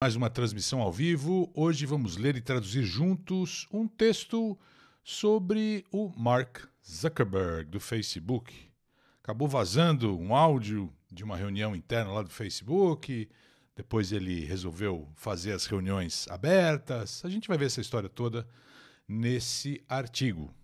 Mais uma transmissão ao vivo. Hoje vamos ler e traduzir juntos um texto sobre o Mark Zuckerberg do Facebook. Acabou vazando um áudio de uma reunião interna lá do Facebook. Depois ele resolveu fazer as reuniões abertas. A gente vai ver essa história toda nesse artigo.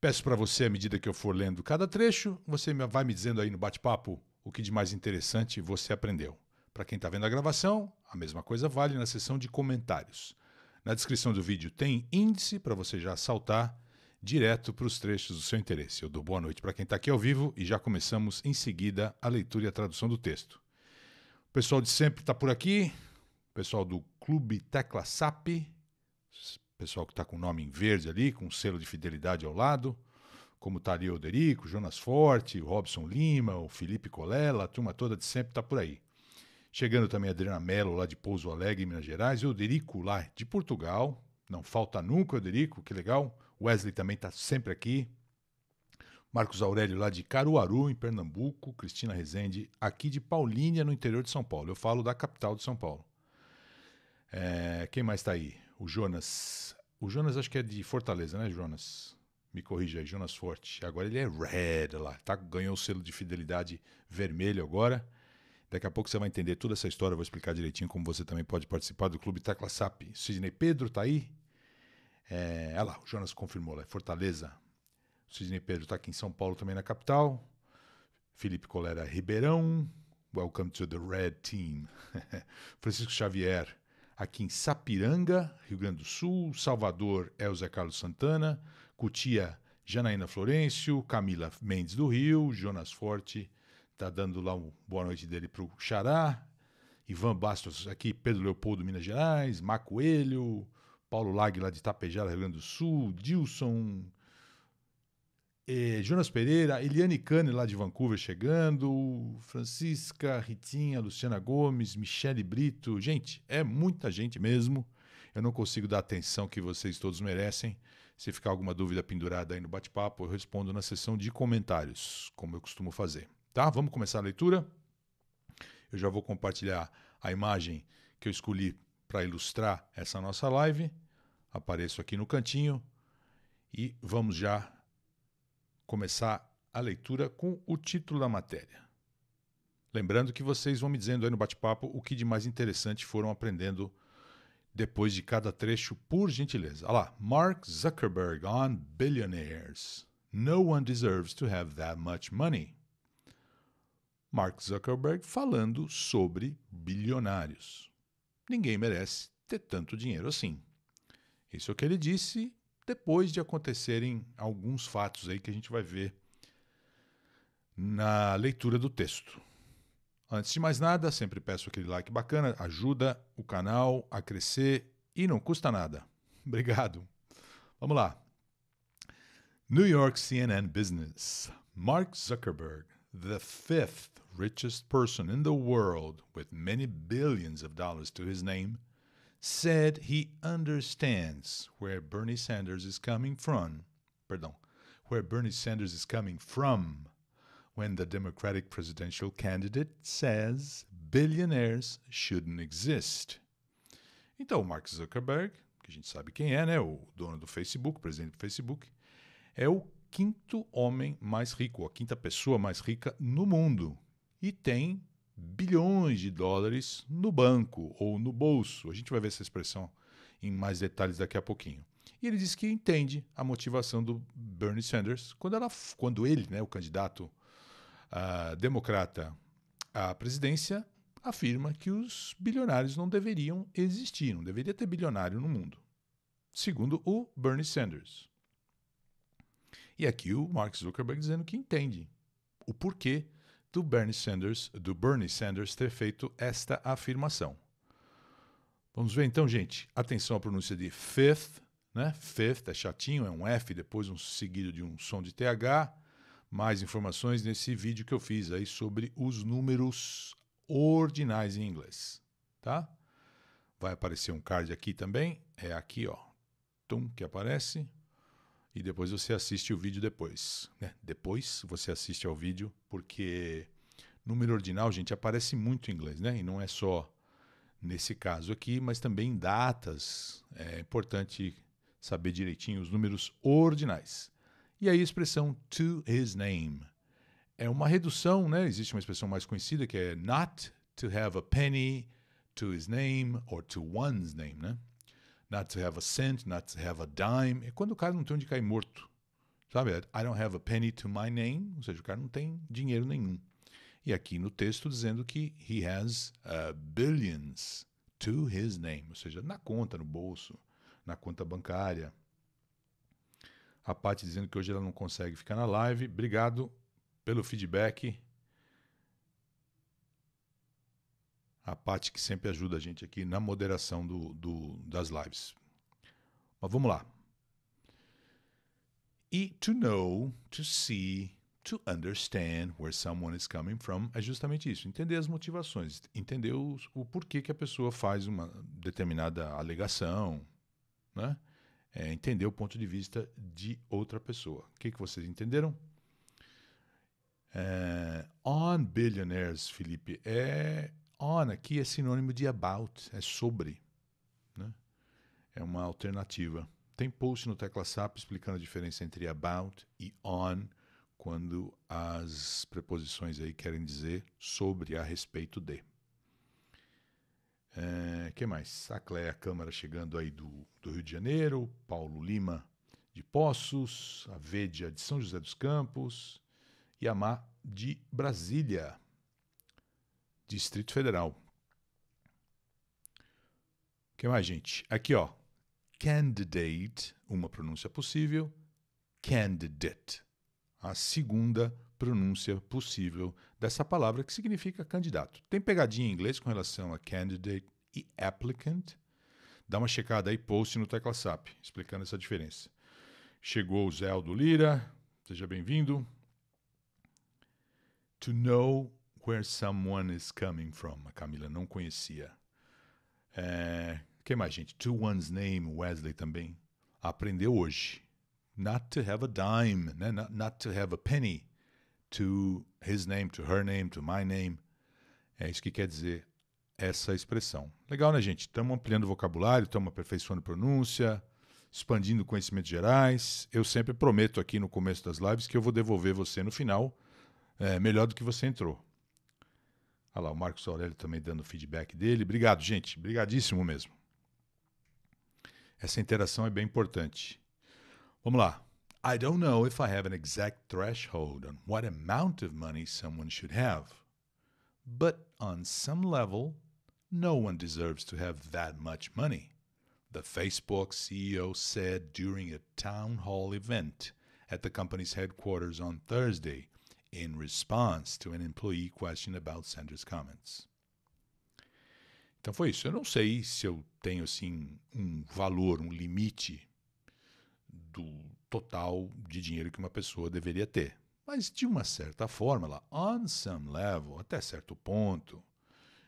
Peço para você, à medida que eu for lendo cada trecho, você vai me dizendo aí no bate-papo o que de mais interessante você aprendeu. Para quem está vendo a gravação, a mesma coisa vale na seção de comentários. Na descrição do vídeo tem índice para você já saltar direto para os trechos do seu interesse. Eu dou boa noite para quem está aqui ao vivo e já começamos em seguida a leitura e a tradução do texto. O pessoal de sempre está por aqui, o pessoal do Clube Tecla SAP, pessoal que está com o nome em verde ali, com um selo de fidelidade ao lado, como está ali o Derico, Jonas Forte, o Robson Lima, o Felipe Colela, a turma toda de sempre está por aí. Chegando também Adriana Mello, lá de Pouso Alegre, Minas Gerais, e Derico lá de Portugal. Não falta nunca, Derico. que legal. Wesley também está sempre aqui. Marcos Aurélio, lá de Caruaru, em Pernambuco. Cristina Rezende, aqui de Paulínia, no interior de São Paulo. Eu falo da capital de São Paulo. É, quem mais está aí? O Jonas. O Jonas acho que é de Fortaleza, né, Jonas? Me corrija aí, Jonas Forte. Agora ele é red lá. Tá, ganhou o selo de fidelidade vermelho agora. Daqui a pouco você vai entender toda essa história, eu vou explicar direitinho como você também pode participar do Clube Tecla SAP. Sidney Pedro tá aí? É, olha lá, o Jonas confirmou lá, é Fortaleza. Sidney Pedro tá aqui em São Paulo também na capital. Felipe Colera Ribeirão. Welcome to the Red Team. Francisco Xavier, aqui em Sapiranga, Rio Grande do Sul. Salvador é o Zé Carlos Santana. Cutia, Janaína Florencio. Camila Mendes do Rio. Jonas Forte tá dando lá um boa noite dele pro Xará, Ivan Bastos aqui, Pedro Leopoldo, Minas Gerais, Marco Coelho, Paulo Lag lá de Itapejara, Rio Grande do Sul, Dilson, eh, Jonas Pereira, Eliane Cane lá de Vancouver chegando, Francisca, Ritinha, Luciana Gomes, Michele Brito. Gente, é muita gente mesmo. Eu não consigo dar a atenção que vocês todos merecem. Se ficar alguma dúvida pendurada aí no bate-papo, eu respondo na sessão de comentários, como eu costumo fazer. Tá? Vamos começar a leitura? Eu já vou compartilhar a imagem que eu escolhi para ilustrar essa nossa live. Apareço aqui no cantinho e vamos já começar a leitura com o título da matéria. Lembrando que vocês vão me dizendo aí no bate-papo o que de mais interessante foram aprendendo depois de cada trecho, por gentileza. Olha lá, Mark Zuckerberg on Billionaires. No one deserves to have that much money. Mark Zuckerberg falando sobre bilionários. Ninguém merece ter tanto dinheiro assim. Isso é o que ele disse depois de acontecerem alguns fatos aí que a gente vai ver na leitura do texto. Antes de mais nada, sempre peço aquele like bacana, ajuda o canal a crescer e não custa nada. Obrigado. Vamos lá. New York CNN Business. Mark Zuckerberg the fifth richest person in the world with many billions of dollars to his name, said he understands where Bernie Sanders is coming from, pardon, where Bernie Sanders is coming from when the Democratic presidential candidate says billionaires shouldn't exist. Então, Mark Zuckerberg, que a gente sabe quem é, né, o dono do Facebook, presidente do Facebook, é o quinto homem mais rico, a quinta pessoa mais rica no mundo. E tem bilhões de dólares no banco ou no bolso. A gente vai ver essa expressão em mais detalhes daqui a pouquinho. E ele diz que entende a motivação do Bernie Sanders quando, ela, quando ele, né, o candidato uh, democrata à presidência, afirma que os bilionários não deveriam existir, não deveria ter bilionário no mundo, segundo o Bernie Sanders. E aqui o Mark Zuckerberg dizendo que entende o porquê do Bernie Sanders, do Bernie Sanders ter feito esta afirmação. Vamos ver então, gente. Atenção à pronúncia de fifth, né? Fifth é chatinho, é um F depois um seguido de um som de TH. Mais informações nesse vídeo que eu fiz aí sobre os números ordinais em inglês, tá? Vai aparecer um card aqui também, é aqui, ó. Tum que aparece e depois você assiste o vídeo depois. Né? Depois você assiste ao vídeo, porque número ordinal, gente, aparece muito em inglês, né? E não é só nesse caso aqui, mas também datas. É importante saber direitinho os números ordinais. E aí a expressão to his name. É uma redução, né? Existe uma expressão mais conhecida que é not to have a penny to his name or to one's name, né? not to have a cent, not to have a dime. É quando o cara não tem onde cair morto. Sabe? I don't have a penny to my name. Ou seja, o cara não tem dinheiro nenhum. E aqui no texto dizendo que he has uh, billions to his name. Ou seja, na conta, no bolso, na conta bancária. A Paty dizendo que hoje ela não consegue ficar na live. Obrigado pelo feedback. a Paty, que sempre ajuda a gente aqui na moderação do, do, das lives. Mas vamos lá. E to know, to see, to understand where someone is coming from é justamente isso, entender as motivações, entender o, o porquê que a pessoa faz uma determinada alegação, né? É entender o ponto de vista de outra pessoa. O que, que vocês entenderam? É, on Billionaires, Felipe, é On aqui é sinônimo de about, é sobre. Né? É uma alternativa. Tem post no SAP explicando a diferença entre about e on, quando as preposições aí querem dizer sobre, a respeito de. É, que mais? A Cléia Câmara chegando aí do, do Rio de Janeiro, Paulo Lima de Poços, a Vedia de São José dos Campos e a Má de Brasília. Distrito Federal. O que mais, gente? Aqui, ó. Candidate, uma pronúncia possível. Candidate, a segunda pronúncia possível dessa palavra que significa candidato. Tem pegadinha em inglês com relação a candidate e applicant. Dá uma checada aí, post no TeclaSap, SAP, explicando essa diferença. Chegou o Zé Aldo Lira, seja bem-vindo. To know Where Someone Is Coming From. A Camila não conhecia. É, que mais, gente? To One's Name, Wesley também. Aprendeu hoje. Not to have a dime, né? not, not to have a penny. To his name, to her name, to my name. É isso que quer dizer essa expressão. Legal, né, gente? Estamos ampliando o vocabulário, estamos aperfeiçoando pronúncia, expandindo conhecimentos gerais. Eu sempre prometo aqui no começo das lives que eu vou devolver você no final é, melhor do que você entrou. Olha lá, o Marcos Aurélio também dando feedback dele. Obrigado, gente. Obrigadíssimo mesmo. Essa interação é bem importante. Vamos lá. I don't know if I have an exact threshold on what amount of money someone should have, but on some level, no one deserves to have that much money, the Facebook CEO said during a town hall event at the company's headquarters on Thursday, in response to an employee question about Sanders' comments. Então foi isso. Eu não sei se eu tenho assim um valor, um limite do total de dinheiro que uma pessoa deveria ter. Mas de uma certa forma, lá, on some level, até certo ponto,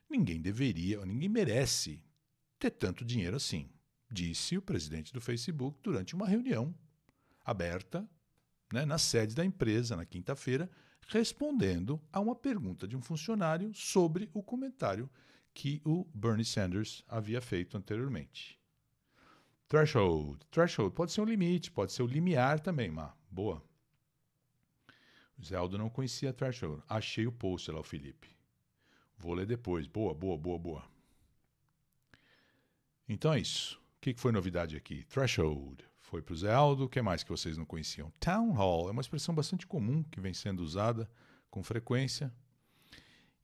ninguém deveria, ou ninguém merece ter tanto dinheiro assim, disse o presidente do Facebook durante uma reunião aberta né, na sede da empresa na quinta-feira, respondendo a uma pergunta de um funcionário sobre o comentário que o Bernie Sanders havia feito anteriormente. Threshold. Threshold pode ser um limite, pode ser o um limiar também, Má. Boa. O Zé Aldo não conhecia Threshold. Achei o post lá, o Felipe. Vou ler depois. Boa, boa, boa, boa. Então é isso. O que foi novidade aqui? Threshold. Foi para o Zé Aldo. O que mais que vocês não conheciam? Town hall é uma expressão bastante comum que vem sendo usada com frequência.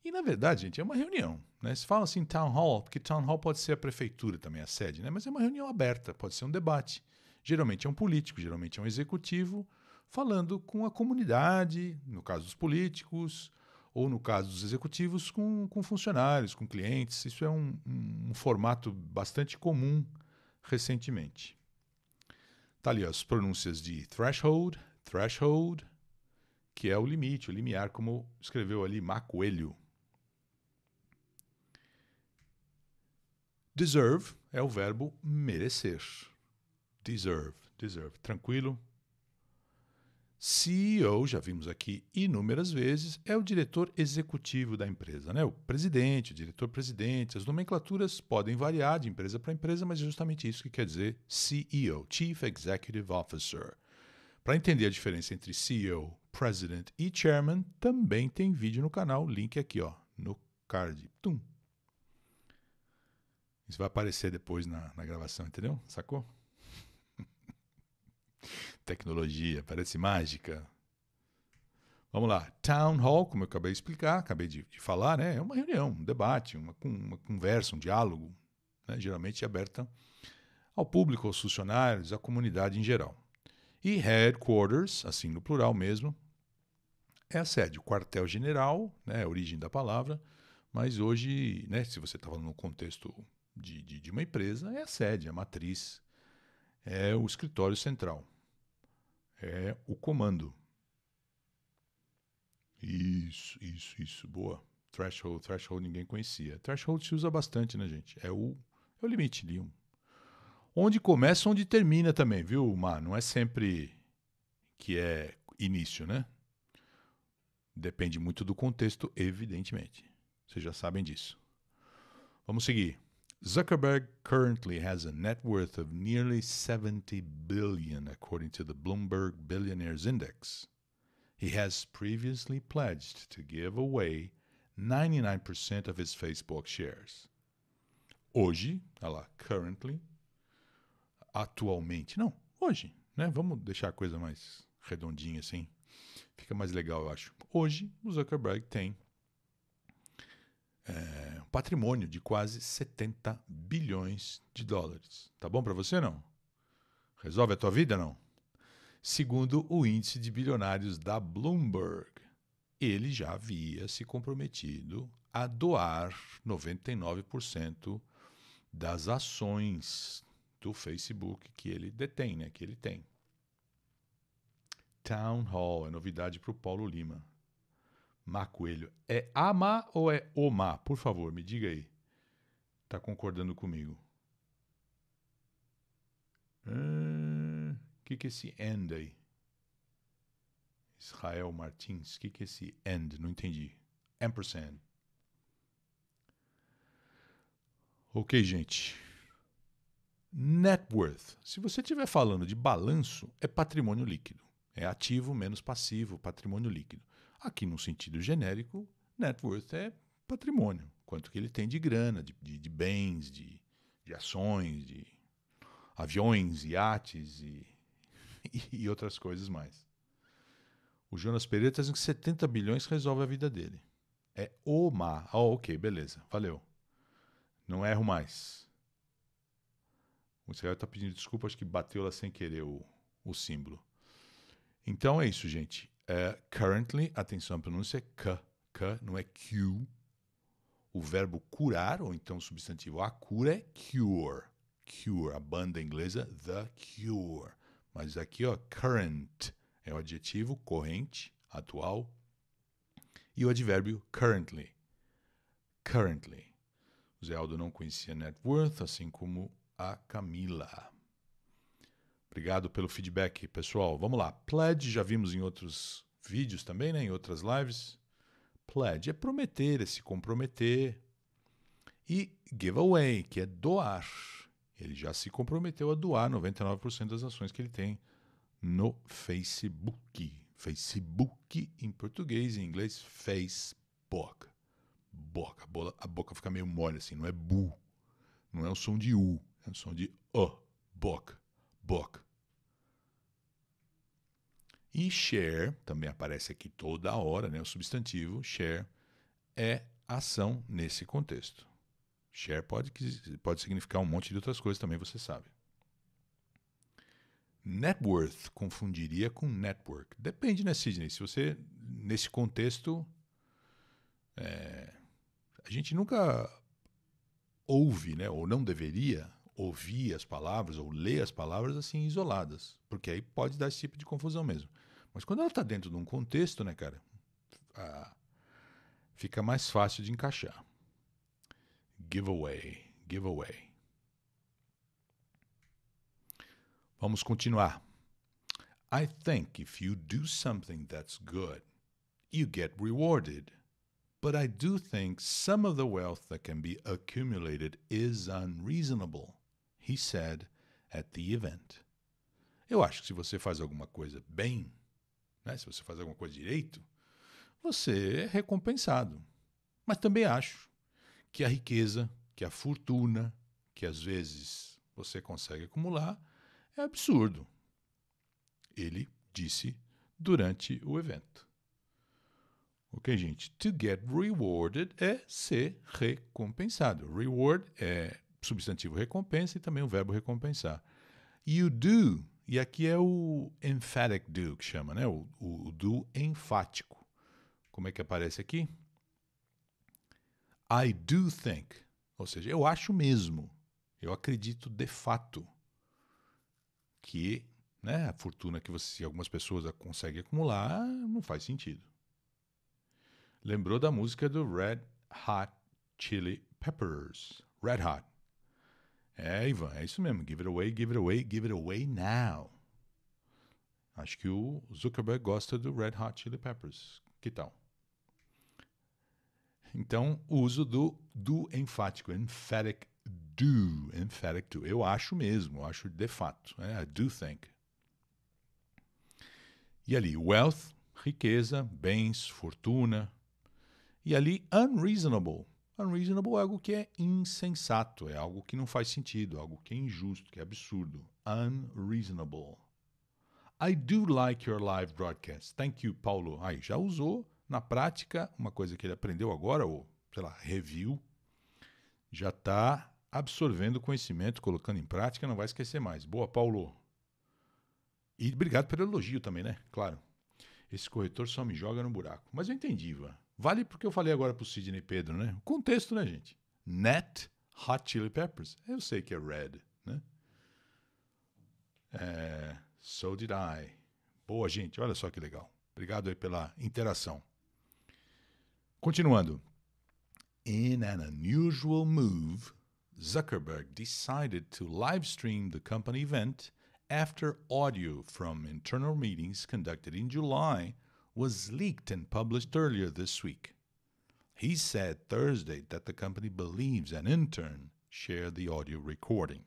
E, na verdade, gente, é uma reunião. Né? Se fala assim town hall, porque town hall pode ser a prefeitura também, a sede, né? mas é uma reunião aberta, pode ser um debate. Geralmente é um político, geralmente é um executivo, falando com a comunidade, no caso dos políticos, ou no caso dos executivos, com, com funcionários, com clientes. Isso é um, um, um formato bastante comum recentemente. Está ali as pronúncias de threshold, threshold, que é o limite, o limiar, como escreveu ali Macoelho. Deserve é o verbo merecer. Deserve, deserve. Tranquilo? CEO, já vimos aqui inúmeras vezes, é o diretor executivo da empresa, né? o presidente, o diretor-presidente. As nomenclaturas podem variar de empresa para empresa, mas é justamente isso que quer dizer CEO, Chief Executive Officer. Para entender a diferença entre CEO, President e Chairman, também tem vídeo no canal, link aqui ó, no card. Tum. Isso vai aparecer depois na, na gravação, entendeu? Sacou? Tecnologia, parece mágica. Vamos lá. Town Hall, como eu acabei de explicar, acabei de, de falar, né? é uma reunião, um debate, uma, uma conversa, um diálogo, né? geralmente aberta ao público, aos funcionários, à comunidade em geral. E headquarters, assim no plural mesmo, é a sede, o quartel-general, né? É a origem da palavra, mas hoje, né? se você está falando no contexto de, de, de uma empresa, é a sede, é a matriz, é o escritório central é o comando. Isso, isso, isso. Boa. Threshold, threshold ninguém conhecia. Threshold se usa bastante, né, gente? É o, é o limite ali. Onde começa, onde termina também, viu, Mar? Não é sempre que é início, né? Depende muito do contexto, evidentemente. Vocês já sabem disso. Vamos seguir. Zuckerberg currently has a net worth of nearly 70 billion according to the Bloomberg Billionaires Index. He has previously pledged to give away 99% of his Facebook shares. Hoje, ela currently, atualmente, não, hoje, né? Vamos deixar a coisa mais redondinha assim. Fica mais legal, eu acho. Hoje, o Zuckerberg tem é, um patrimônio de quase 70 bilhões de dólares. Tá bom para você não? Resolve a tua vida não? Segundo o índice de bilionários da Bloomberg, ele já havia se comprometido a doar 99% das ações do Facebook que ele detém, né, que ele tem. Town Hall é novidade para o Paulo Lima. Má Coelho. É amar ou é omar? Por favor, me diga aí. Tá concordando comigo? O hum, que, que é esse end aí? Israel Martins, o que, que é esse end? Não entendi. Ampersand. Ok, gente. Net worth. Se você estiver falando de balanço, é patrimônio líquido. É ativo menos passivo, patrimônio líquido. Aqui, no sentido genérico, net worth é patrimônio, quanto que ele tem de grana, de, de, de bens, de, de ações, de aviões, iates e, e outras coisas mais. O Jonas Pereira está dizendo que 70 bilhões resolve a vida dele. É o mar. Ah, ok, beleza. Valeu. Não erro mais. O Israel está pedindo desculpa, acho que bateu lá sem querer o, o símbolo. Então é isso, gente. É, currently, atenção, a pronúncia é c, não é Q. O verbo curar, ou então o substantivo a cura, é cure. Cure, a banda inglesa The Cure. Mas aqui, ó, current é o adjetivo corrente, atual. E o advérbio currently. Currently. O Zé Aldo não conhecia net worth, assim como a Camila. Obrigado pelo feedback, pessoal. Vamos lá. Pledge, já vimos em outros vídeos também, né? em outras lives. Pledge é prometer, é se comprometer. E giveaway, que é doar. Ele já se comprometeu a doar 99% das ações que ele tem no Facebook. Facebook em português, em inglês, Facebook. Boca. A, bola, a boca fica meio mole assim, não é bu. Não é o som de u, é o som de o. Boca. Boca. E share, também aparece aqui toda hora, né? o substantivo share é ação nesse contexto. Share pode, pode significar um monte de outras coisas também, você sabe. Net worth confundiria com network. Depende, né, Sidney? Se você, nesse contexto, é, a gente nunca ouve, né, ou não deveria ouvir as palavras ou ler as palavras assim isoladas, porque aí pode dar esse tipo de confusão mesmo. Mas quando ela está dentro de um contexto, né, cara, ah, fica mais fácil de encaixar. Giveaway, giveaway. Vamos continuar. I think if you do something that's good, you get rewarded. But I do think some of the wealth that can be accumulated is unreasonable, he said at the event. Eu acho que se você faz alguma coisa bem, né? se você faz alguma coisa direito, você é recompensado. Mas também acho que a riqueza, que a fortuna, que às vezes você consegue acumular, é absurdo. Ele disse durante o evento. Ok, gente? To get rewarded é ser recompensado. Reward é substantivo recompensa e também o verbo recompensar. You do e aqui é o emphatic do que chama, né? O, o, o do enfático. Como é que aparece aqui? I do think. Ou seja, eu acho mesmo. Eu acredito de fato que né, a fortuna que você, algumas pessoas conseguem acumular não faz sentido. Lembrou da música do Red Hot Chili Peppers. Red Hot. É, Ivan, é isso mesmo. Give it away, give it away, give it away now. Acho que o Zuckerberg gosta do Red Hot Chili Peppers. Que tal? Então, o uso do do enfático, emphatic do, emphatic do. Eu acho mesmo, eu acho de fato. Né? I do think. E ali, wealth, riqueza, bens, fortuna. E ali, unreasonable, Unreasonable é algo que é insensato, é algo que não faz sentido, é algo que é injusto, que é absurdo. Unreasonable. I do like your live broadcast. Thank you, Paulo. Aí, já usou na prática uma coisa que ele aprendeu agora, ou sei lá, review. Já está absorvendo conhecimento, colocando em prática, não vai esquecer mais. Boa, Paulo. E obrigado pelo elogio também, né? Claro. Esse corretor só me joga no buraco. Mas eu entendi, Ivan. Vale porque eu falei agora pro Sidney Pedro, né? O contexto, né, gente? Net Hot Chili Peppers. Eu sei que é Red, né? É, so Did I. Boa, gente. Olha só que legal. Obrigado aí pela interação. Continuando. In an unusual move, Zuckerberg decided to livestream the company event after audio from internal meetings conducted in July – was leaked and published earlier this week. He said Thursday that the company believes an intern shared the audio recording.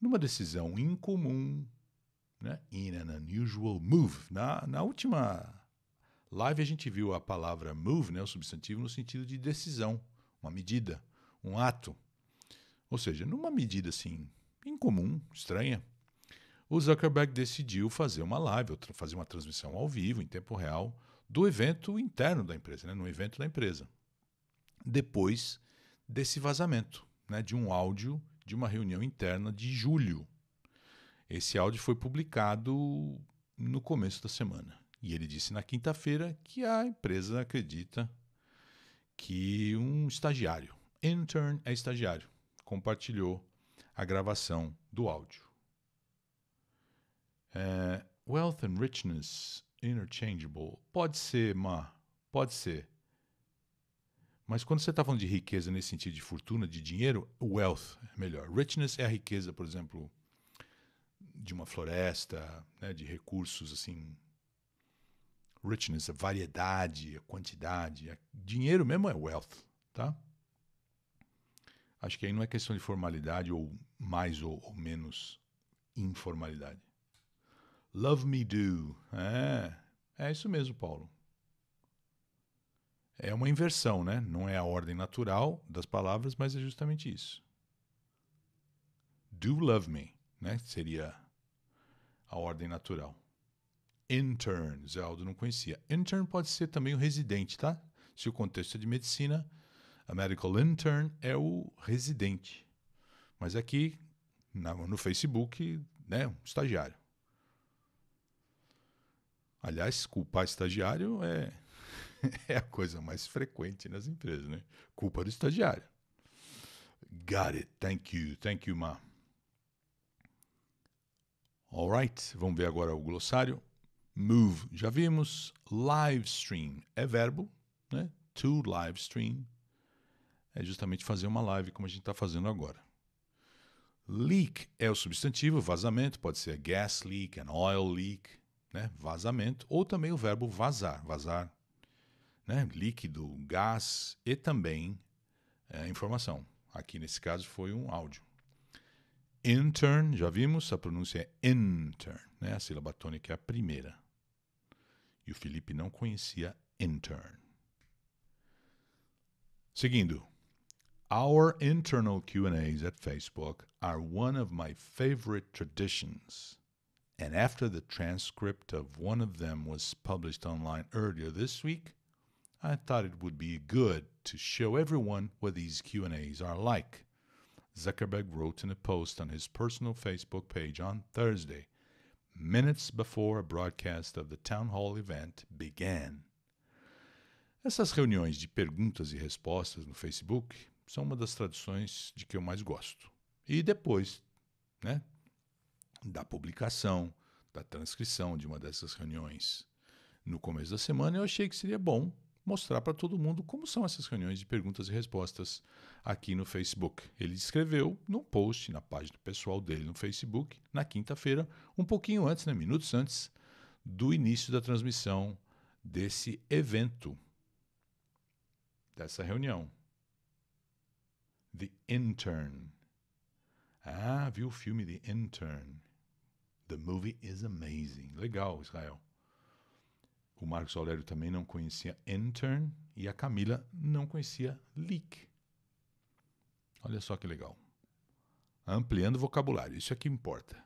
Numa decisão incomum, né? in an unusual move, na, na última live a gente viu a palavra move, né? o substantivo, no sentido de decisão, uma medida, um ato. Ou seja, numa medida assim, incomum, estranha, o Zuckerberg decidiu fazer uma live, fazer uma transmissão ao vivo, em tempo real, do evento interno da empresa, né, no evento da empresa. Depois desse vazamento né, de um áudio de uma reunião interna de julho. Esse áudio foi publicado no começo da semana. E ele disse na quinta-feira que a empresa acredita que um estagiário, intern é estagiário, compartilhou a gravação do áudio. É, wealth and richness interchangeable. Pode ser, Ma. pode ser. Mas quando você está falando de riqueza nesse sentido de fortuna, de dinheiro, wealth é melhor. Richness é a riqueza, por exemplo, de uma floresta, né, de recursos assim. Richness, a é variedade, a é quantidade. É dinheiro mesmo é wealth, tá? Acho que aí não é questão de formalidade ou mais ou, ou menos informalidade. Love Me Do. É, é isso mesmo, Paulo. É uma inversão, né? Não é a ordem natural das palavras, mas é justamente isso. Do Love Me, né? Seria a ordem natural. Intern, Zé Aldo não conhecia. Intern pode ser também o residente, tá? Se o contexto é de medicina, a medical intern é o residente. Mas aqui, no Facebook, né? Um estagiário. Aliás, culpar estagiário é, é a coisa mais frequente nas empresas, né? Culpa do estagiário. Got it. Thank you. Thank you, Ma. Alright, vamos ver agora o glossário. Move, já vimos. Live stream é verbo, né? To live stream é justamente fazer uma live como a gente está fazendo agora. Leak é o substantivo, vazamento, pode ser gas leak, an oil leak né? vazamento, ou também o verbo vazar, vazar, né? líquido, gás e também é, informação. Aqui nesse caso foi um áudio. Intern, já vimos, a pronúncia é intern, né? a sílaba tônica é a primeira. E o Felipe não conhecia intern. Seguindo. Our internal Q&As at Facebook are one of my favorite traditions. And after the transcript of one of them was published online earlier this week, I thought it would be good to show everyone what these Q&As are like. Zuckerberg wrote in a post on his personal Facebook page on Thursday, minutes before a broadcast of the town hall event began. Essas reuniões de perguntas e respostas no Facebook são uma das tradições de que eu mais gosto. E depois, né, da publicação, da transcrição de uma dessas reuniões. No começo da semana, eu achei que seria bom mostrar para todo mundo como são essas reuniões de perguntas e respostas aqui no Facebook. Ele escreveu num post na página pessoal dele no Facebook, na quinta-feira, um pouquinho antes, né, minutos antes do início da transmissão desse evento, dessa reunião. The Intern. Ah, viu o filme The Intern? The movie is amazing. Legal, Israel. O Marcos Aurélio também não conhecia Intern e a Camila não conhecia Leak. Olha só que legal. Ampliando o vocabulário, isso é que importa.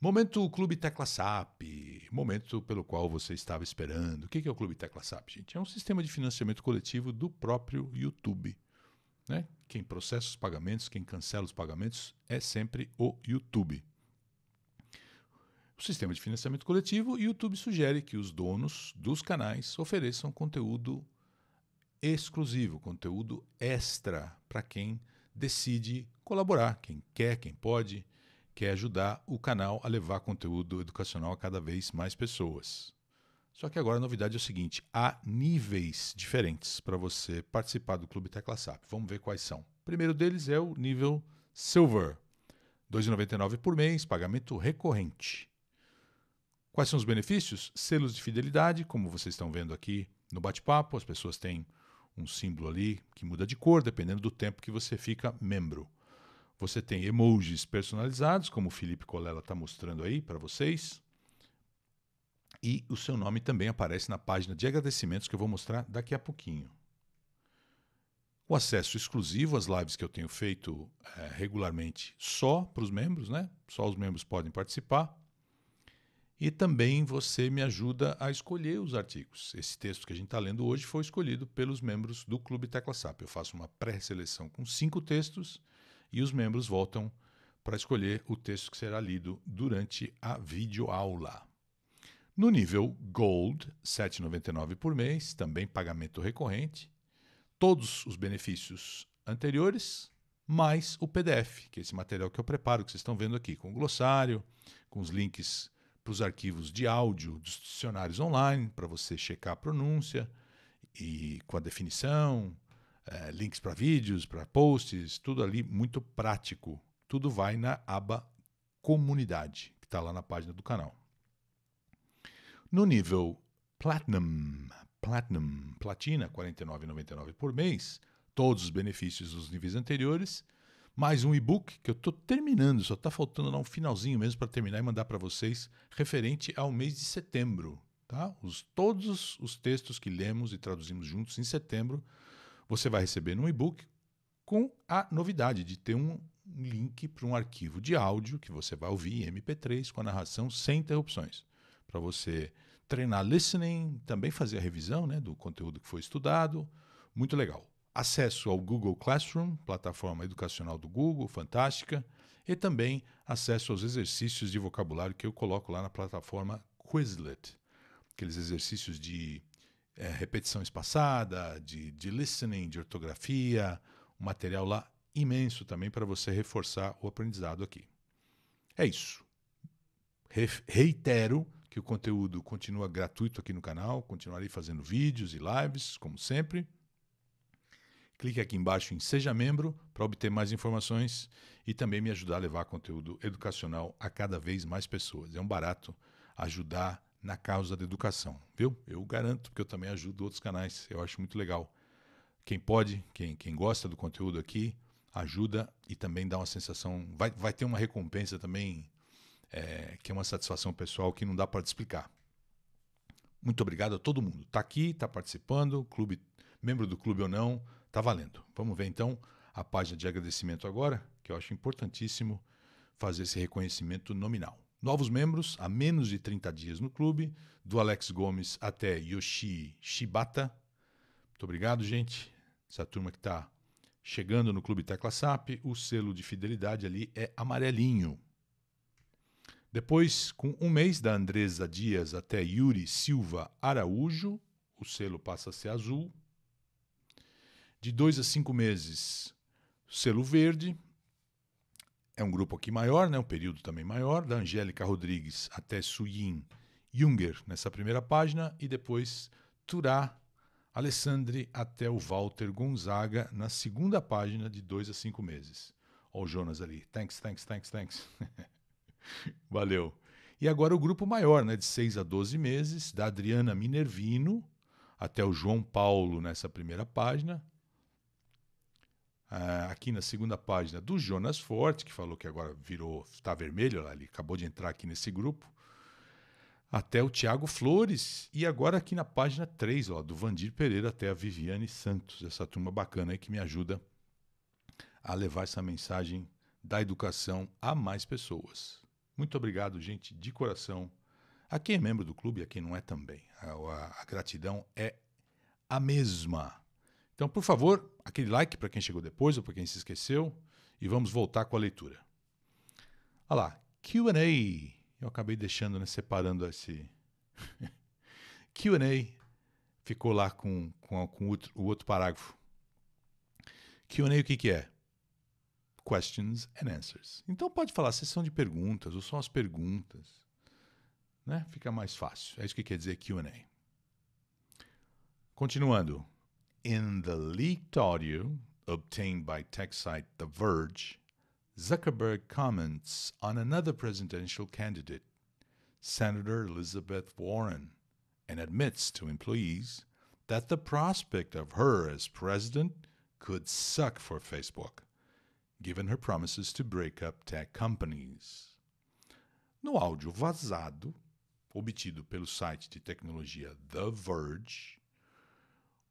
Momento Clube Tecla SAP, momento pelo qual você estava esperando. O que é o Clube Tecla SAP, gente? É um sistema de financiamento coletivo do próprio YouTube. Né? Quem processa os pagamentos, quem cancela os pagamentos é sempre o YouTube o sistema de financiamento coletivo, e o YouTube sugere que os donos dos canais ofereçam conteúdo exclusivo, conteúdo extra para quem decide colaborar, quem quer, quem pode, quer ajudar o canal a levar conteúdo educacional a cada vez mais pessoas. Só que agora a novidade é o seguinte: há níveis diferentes para você participar do Clube Tecla SAP. Vamos ver quais são. O primeiro deles é o nível Silver, R$ 2,99 por mês, pagamento recorrente. Quais são os benefícios? Selos de fidelidade, como vocês estão vendo aqui no bate-papo, as pessoas têm um símbolo ali que muda de cor dependendo do tempo que você fica membro. Você tem emojis personalizados, como o Felipe Colela está mostrando aí para vocês. E o seu nome também aparece na página de agradecimentos que eu vou mostrar daqui a pouquinho. O acesso exclusivo às lives que eu tenho feito é, regularmente só para os membros, né? Só os membros podem participar. E também você me ajuda a escolher os artigos. Esse texto que a gente está lendo hoje foi escolhido pelos membros do Clube Tecla SAP. Eu faço uma pré-seleção com cinco textos e os membros votam para escolher o texto que será lido durante a videoaula. No nível Gold, R$ 7,99 por mês, também pagamento recorrente. Todos os benefícios anteriores, mais o PDF, que é esse material que eu preparo, que vocês estão vendo aqui, com o glossário, com os links para os arquivos de áudio dos dicionários online, para você checar a pronúncia e com a definição, é, links para vídeos, para posts, tudo ali muito prático. Tudo vai na aba Comunidade, que está lá na página do canal. No nível Platinum, Platinum, Platina, R$ 49,99 por mês, todos os benefícios dos níveis anteriores mais um e-book que eu estou terminando, só está faltando lá um finalzinho mesmo para terminar e mandar para vocês, referente ao mês de setembro. Tá? Os, todos os textos que lemos e traduzimos juntos em setembro, você vai receber num e-book com a novidade de ter um link para um arquivo de áudio que você vai ouvir em MP3 com a narração sem interrupções, para você treinar listening, também fazer a revisão né, do conteúdo que foi estudado. Muito legal acesso ao Google Classroom, plataforma educacional do Google, fantástica, e também acesso aos exercícios de vocabulário que eu coloco lá na plataforma Quizlet, aqueles exercícios de é, repetição espaçada, de, de listening, de ortografia, um material lá imenso também para você reforçar o aprendizado aqui. É isso. Re reitero que o conteúdo continua gratuito aqui no canal, continuarei fazendo vídeos e lives, como sempre. Clique aqui embaixo em Seja Membro para obter mais informações e também me ajudar a levar conteúdo educacional a cada vez mais pessoas. É um barato ajudar na causa da educação, viu? Eu garanto, porque eu também ajudo outros canais. Eu acho muito legal. Quem pode, quem, quem gosta do conteúdo aqui, ajuda e também dá uma sensação. Vai, vai ter uma recompensa também, é, que é uma satisfação pessoal que não dá para explicar. Muito obrigado a todo mundo. Está aqui, está participando, clube, membro do clube ou não, Tá valendo. Vamos ver então a página de agradecimento agora, que eu acho importantíssimo fazer esse reconhecimento nominal. Novos membros há menos de 30 dias no clube, do Alex Gomes até Yoshi Shibata. Muito obrigado, gente. Essa turma que está chegando no Clube Tecla SAP, o selo de fidelidade ali é amarelinho. Depois, com um mês da Andresa Dias até Yuri Silva Araújo, o selo passa a ser azul de dois a cinco meses, selo verde. É um grupo aqui maior, né? um período também maior, da Angélica Rodrigues até Suyin Junger, nessa primeira página, e depois Turá Alessandre até o Walter Gonzaga, na segunda página, de dois a cinco meses. Olha o Jonas ali. Thanks, thanks, thanks, thanks. Valeu. E agora o grupo maior, né, de 6 a 12 meses, da Adriana Minervino até o João Paulo nessa primeira página, Uh, aqui na segunda página do Jonas Forte, que falou que agora virou, está vermelho, lá, ele acabou de entrar aqui nesse grupo, até o Tiago Flores, e agora aqui na página 3, ó, do Vandir Pereira até a Viviane Santos, essa turma bacana aí que me ajuda a levar essa mensagem da educação a mais pessoas. Muito obrigado, gente, de coração, a quem é membro do clube e a quem não é também. a, a, a gratidão é a mesma. Então, por favor, aquele like para quem chegou depois ou para quem se esqueceu e vamos voltar com a leitura. Olha lá, QA. Eu acabei deixando, né, separando esse. QA ficou lá com, com, com o outro parágrafo. QA o que, que é? Questions and answers. Então pode falar sessão de perguntas ou só as perguntas. Né? Fica mais fácil. É isso que quer dizer QA. Continuando. In the leaked audio obtained by tech site The Verge, Zuckerberg comments on another presidential candidate, Senator Elizabeth Warren, and admits to employees that the prospect of her as president could suck for Facebook, given her promises to break up tech companies. No áudio vazado, obtido pelo site de tecnologia The Verge,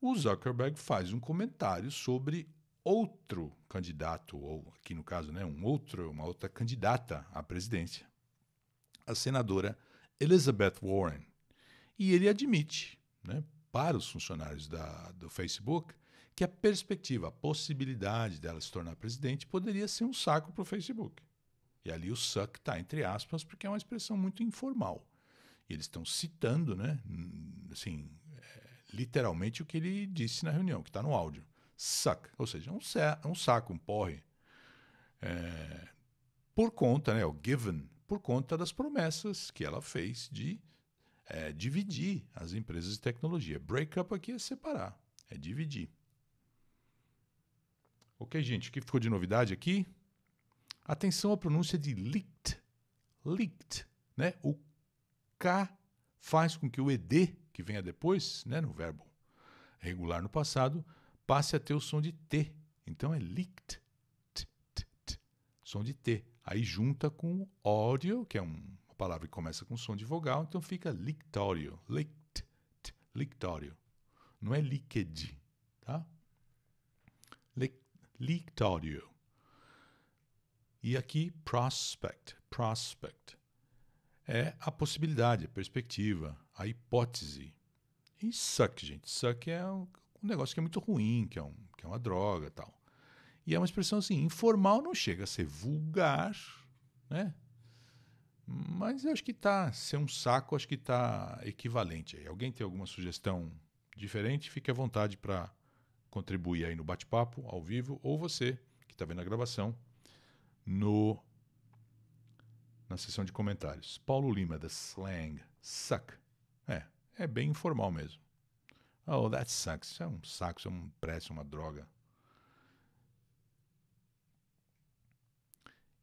o Zuckerberg faz um comentário sobre outro candidato, ou aqui no caso, né, um outro, uma outra candidata à presidência, a senadora Elizabeth Warren. E ele admite, né, para os funcionários da, do Facebook, que a perspectiva, a possibilidade dela se tornar presidente poderia ser um saco para o Facebook. E ali o suck está entre aspas, porque é uma expressão muito informal. E eles estão citando, né, assim, literalmente o que ele disse na reunião, que está no áudio. Suck. Ou seja, é um, é um saco, um porre. É, por conta, né, o given, por conta das promessas que ela fez de é, dividir as empresas de tecnologia. Breakup aqui é separar, é dividir. Ok, gente, o que ficou de novidade aqui? Atenção à pronúncia de leaked. Leaked, né? O K faz com que o ED que venha depois, né, no verbo regular no passado, passe a ter o som de T. Então é licht. T, t, t, som de T. Aí junta com ódio, que é um, uma palavra que começa com som de vogal, então fica lictório. Lict, t, lictório. Não é liquid, tá? lictório. E aqui, prospect. Prospect. É a possibilidade, a perspectiva, a hipótese. E suck, gente. Suck é um, negócio que é muito ruim, que é, um, que é uma droga tal. E é uma expressão assim, informal não chega a ser vulgar, né? Mas eu acho que tá, ser um saco, acho que tá equivalente aí. Alguém tem alguma sugestão diferente? Fique à vontade para contribuir aí no bate-papo, ao vivo, ou você que está vendo a gravação no na seção de comentários. Paulo Lima, da Slang Suck é bem informal mesmo. Oh, that sucks. Isso é um saco, isso é um preço, uma droga.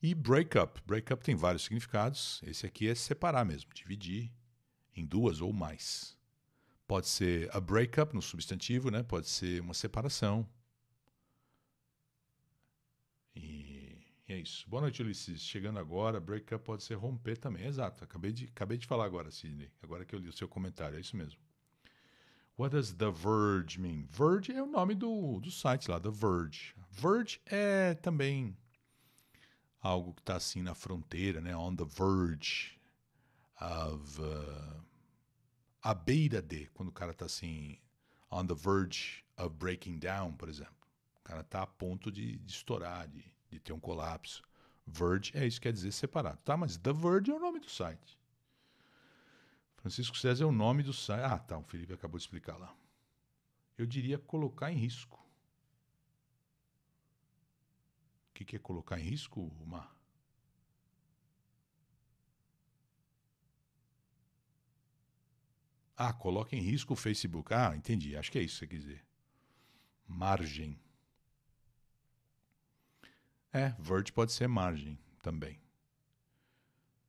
E breakup. Breakup tem vários significados. Esse aqui é separar mesmo, dividir em duas ou mais. Pode ser a breakup no substantivo, né? pode ser uma separação. E é isso. Boa noite, Ulisses. Chegando agora, breakup pode ser romper também. Exato. Acabei de, acabei de falar agora, Sidney. Agora que eu li o seu comentário. É isso mesmo. What does The Verge mean? Verge é o nome do, do site lá, The Verge. Verge é também algo que está assim na fronteira, né? On the verge of. Uh, à beira de, quando o cara está assim. On the verge of breaking down, por exemplo. O cara está a ponto de, de estourar, de de ter um colapso. Verge é isso que quer dizer separado, tá? Mas The Verge é o nome do site. Francisco César é o nome do site. Ah, tá, o Felipe acabou de explicar lá. Eu diria colocar em risco. O que, que é colocar em risco, Mar? Ah, coloca em risco o Facebook. Ah, entendi. Acho que é isso que você quer dizer. Margem. É, vert pode ser margem também.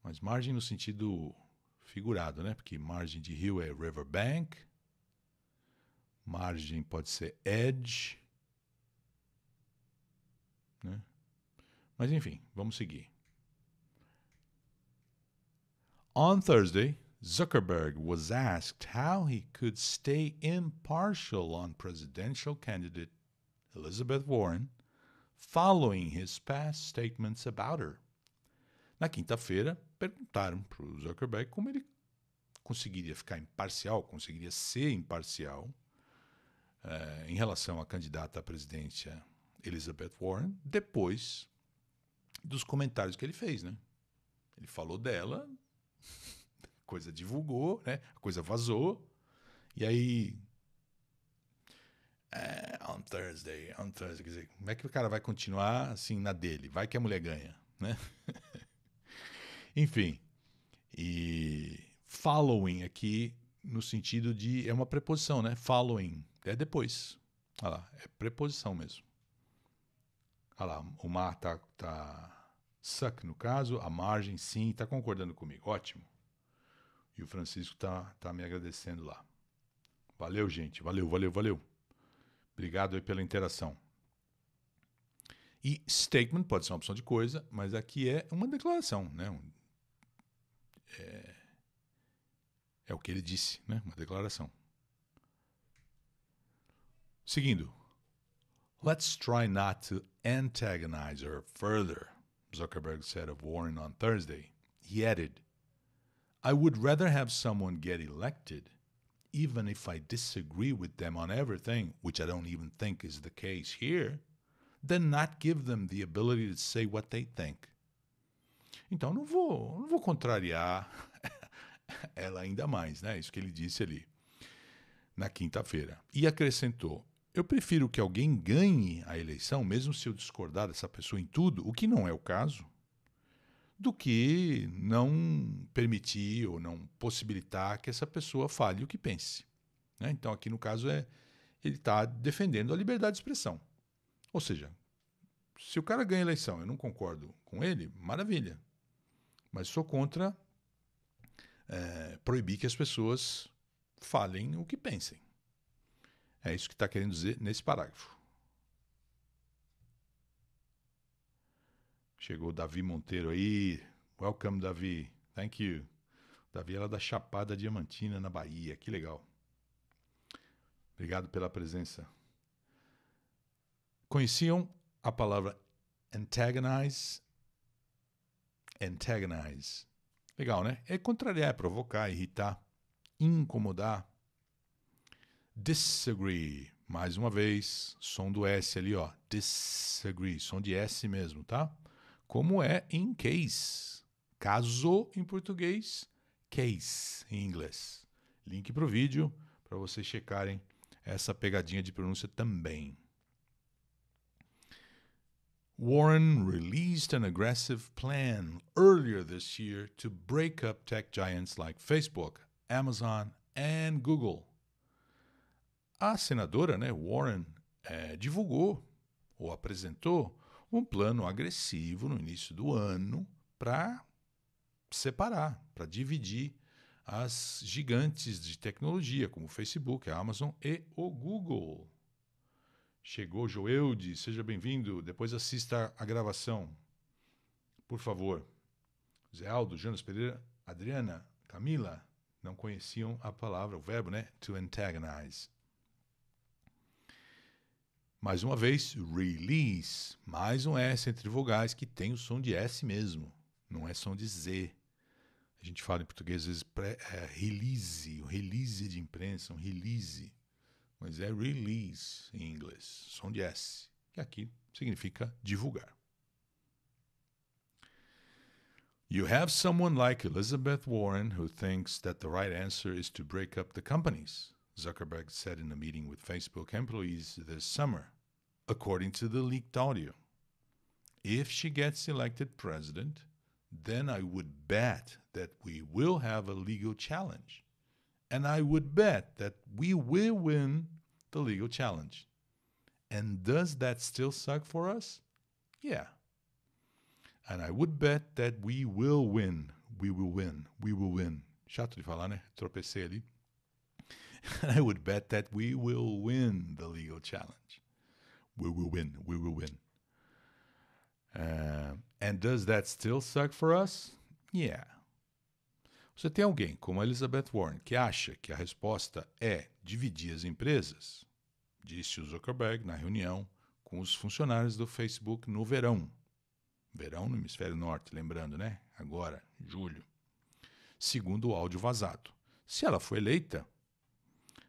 Mas margem no sentido figurado, né? Porque margem de rio é riverbank, margem pode ser edge, né? Mas enfim, vamos seguir. On Thursday, Zuckerberg was asked how he could stay impartial on presidential candidate Elizabeth Warren – following his past statements about her. Na quinta-feira, perguntaram para o Zuckerberg como ele conseguiria ficar imparcial, conseguiria ser imparcial eh, em relação à candidata à presidência Elizabeth Warren depois dos comentários que ele fez, né? Ele falou dela, a coisa divulgou, né? A coisa vazou. E aí é, on Thursday, on Thursday. Quer dizer, como é que o cara vai continuar assim na dele? Vai que a mulher ganha, né? Enfim. E following aqui no sentido de. É uma preposição, né? Following. É depois. Olha lá, é preposição mesmo. Olha lá, o mar tá, tá suck no caso, a margem sim, está concordando comigo. Ótimo. E o Francisco tá, tá me agradecendo lá. Valeu, gente. Valeu, valeu, valeu. Obrigado aí pela interação. E statement pode ser uma opção de coisa, mas aqui é uma declaração, né? é, é o que ele disse, né? Uma declaração. Seguindo. Let's try not to antagonize her further, Zuckerberg said of Warren on Thursday. He added, I would rather have someone get elected even if I disagree with them on everything, which I don't even think is the case here, then not give them the ability to say what they think. Então não vou, não vou contrariar ela ainda mais, né? Isso que ele disse ali na quinta-feira. E acrescentou: Eu prefiro que alguém ganhe a eleição, mesmo se eu discordar dessa pessoa em tudo, o que não é o caso, do que não permitir ou não possibilitar que essa pessoa fale o que pense. Né? Então, aqui no caso, é ele está defendendo a liberdade de expressão. Ou seja, se o cara ganha a eleição, eu não concordo com ele, maravilha. Mas sou contra é, proibir que as pessoas falem o que pensem. É isso que está querendo dizer nesse parágrafo. Chegou o Davi Monteiro aí. Welcome, Davi. Thank you. Davi era da Chapada Diamantina, na Bahia. Que legal. Obrigado pela presença. Conheciam a palavra antagonize? Antagonize. Legal, né? É contrariar, é provocar, irritar, incomodar. Disagree. Mais uma vez, som do S ali, ó. Disagree. Som de S mesmo, tá? como é in case. Caso em português, case em inglês. Link para o vídeo para vocês checarem essa pegadinha de pronúncia também. Warren released an aggressive plan earlier this year to break up tech giants like Facebook, Amazon and Google. A senadora, né, Warren, é, divulgou ou apresentou um plano agressivo no início do ano para separar, para dividir as gigantes de tecnologia, como o Facebook, a Amazon e o Google. Chegou Joeldi, seja bem-vindo. Depois assista a gravação, por favor. Zé Aldo, Jonas Pereira, Adriana, Camila, não conheciam a palavra, o verbo, né? To antagonize. Mais uma vez, release, mais um S entre vogais que tem o som de S mesmo, não é som de Z. A gente fala em português às vezes pré, é, release, um release de imprensa, um release, mas é release em inglês, som de S, que aqui significa divulgar. You have someone like Elizabeth Warren who thinks that the right answer is to break up the companies. Zuckerberg said in a meeting with Facebook employees this summer, according to the leaked audio. If she gets elected president, then I would bet that we will have a legal challenge. And I would bet that we will win the legal challenge. And does that still suck for us? Yeah. And I would bet that we will win. We will win. We will win. Chato de falar, né? Tropecei ali. and I would bet that we will win the legal challenge. We will win. We will win. Uh, and does that still suck for us? Yeah. Você tem alguém como a Elizabeth Warren que acha que a resposta é dividir as empresas? Disse o Zuckerberg na reunião com os funcionários do Facebook no verão. Verão no hemisfério norte, lembrando, né? Agora, julho. Segundo o áudio vazado. Se ela for eleita,